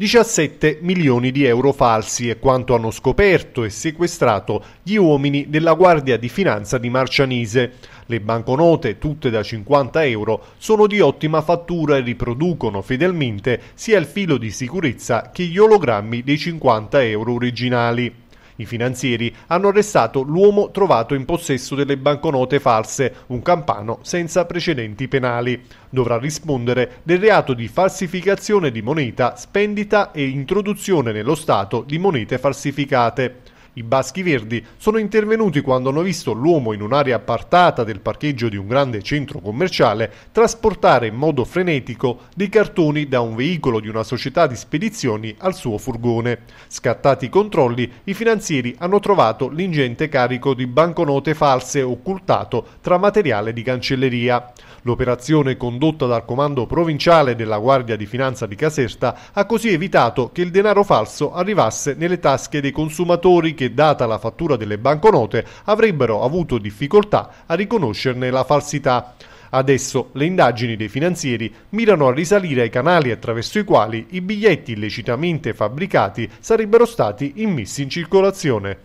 17 milioni di euro falsi è quanto hanno scoperto e sequestrato gli uomini della Guardia di Finanza di Marcianise. Le banconote, tutte da 50 euro, sono di ottima fattura e riproducono fedelmente sia il filo di sicurezza che gli ologrammi dei 50 euro originali. I finanzieri hanno arrestato l'uomo trovato in possesso delle banconote false, un campano senza precedenti penali. Dovrà rispondere del reato di falsificazione di moneta, spendita e introduzione nello Stato di monete falsificate. I baschi verdi sono intervenuti quando hanno visto l'uomo in un'area appartata del parcheggio di un grande centro commerciale trasportare in modo frenetico dei cartoni da un veicolo di una società di spedizioni al suo furgone. Scattati i controlli, i finanzieri hanno trovato l'ingente carico di banconote false occultato tra materiale di cancelleria. L'operazione condotta dal comando provinciale della Guardia di Finanza di Caserta ha così evitato che il denaro falso arrivasse nelle tasche dei consumatori che data la fattura delle banconote, avrebbero avuto difficoltà a riconoscerne la falsità. Adesso le indagini dei finanzieri mirano a risalire ai canali attraverso i quali i biglietti illecitamente fabbricati sarebbero stati immessi in circolazione.